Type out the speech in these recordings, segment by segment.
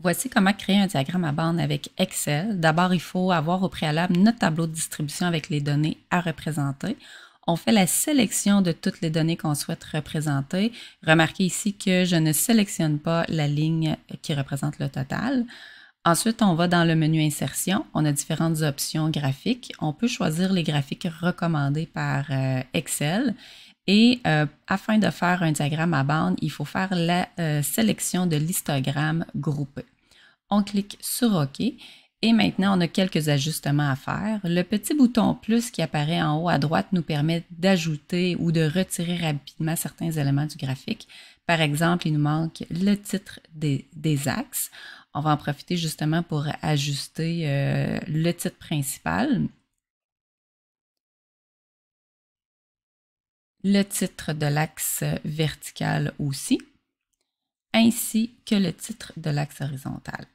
Voici comment créer un diagramme à borne avec Excel. D'abord, il faut avoir au préalable notre tableau de distribution avec les données à représenter. On fait la sélection de toutes les données qu'on souhaite représenter. Remarquez ici que je ne sélectionne pas la ligne qui représente le total. Ensuite, on va dans le menu Insertion. On a différentes options graphiques. On peut choisir les graphiques recommandés par euh, Excel. Et euh, afin de faire un diagramme à bande, il faut faire la euh, sélection de l'histogramme groupé. On clique sur OK et maintenant on a quelques ajustements à faire. Le petit bouton plus qui apparaît en haut à droite nous permet d'ajouter ou de retirer rapidement certains éléments du graphique. Par exemple, il nous manque le titre des, des axes on va en profiter justement pour ajuster euh, le titre principal. Le titre de l'axe vertical aussi, ainsi que le titre de l'axe horizontal.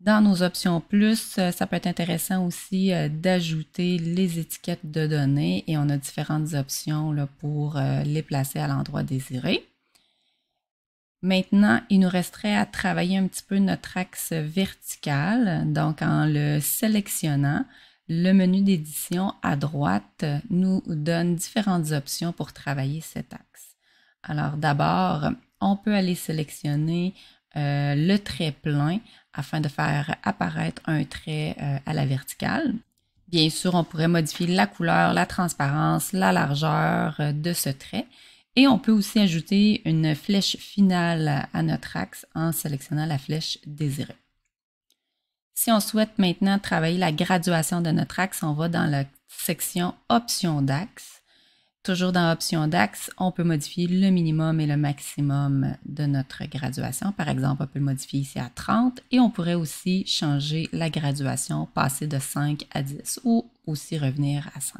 Dans nos options plus, euh, ça peut être intéressant aussi euh, d'ajouter les étiquettes de données et on a différentes options pour les placer à l'endroit désiré. Maintenant, il nous resterait à travailler un petit peu notre axe vertical. Donc, en le sélectionnant, le menu d'édition à droite nous donne différentes options pour travailler cet axe. Alors, d'abord, on peut aller sélectionner euh, le trait plein afin de faire apparaître un trait euh, à la verticale. Bien sûr, on pourrait modifier la couleur, la transparence, la largeur euh, de ce trait et on peut aussi ajouter une flèche finale à notre axe en sélectionnant la flèche désirée. Si on souhaite maintenant travailler la graduation de notre axe, on va dans la section Options d'axe. Toujours dans Options d'axe, on peut modifier le minimum et le maximum de notre graduation. Par exemple, on peut le modifier ici à 30 et on pourrait aussi changer la graduation, passer de 5 à 10 ou aussi revenir à 5.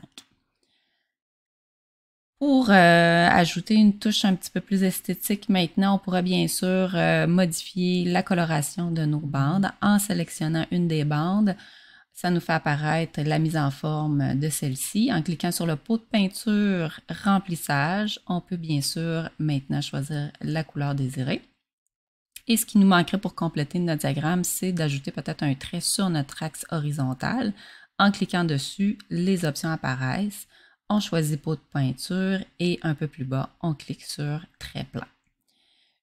Pour euh, ajouter une touche un petit peu plus esthétique maintenant, on pourra bien sûr euh, modifier la coloration de nos bandes en sélectionnant une des bandes. Ça nous fait apparaître la mise en forme de celle-ci. En cliquant sur le pot de peinture remplissage, on peut bien sûr maintenant choisir la couleur désirée. Et ce qui nous manquerait pour compléter notre diagramme, c'est d'ajouter peut-être un trait sur notre axe horizontal. En cliquant dessus, les options apparaissent on choisit peau de peinture et un peu plus bas, on clique sur très plat.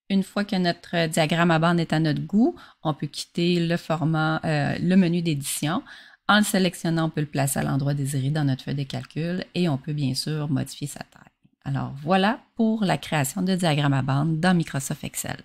Une fois que notre diagramme à bande est à notre goût, on peut quitter le format, euh, le menu d'édition. En le sélectionnant, on peut le placer à l'endroit désiré dans notre feuille de calcul et on peut bien sûr modifier sa taille. Alors voilà pour la création de diagramme à bande dans Microsoft Excel.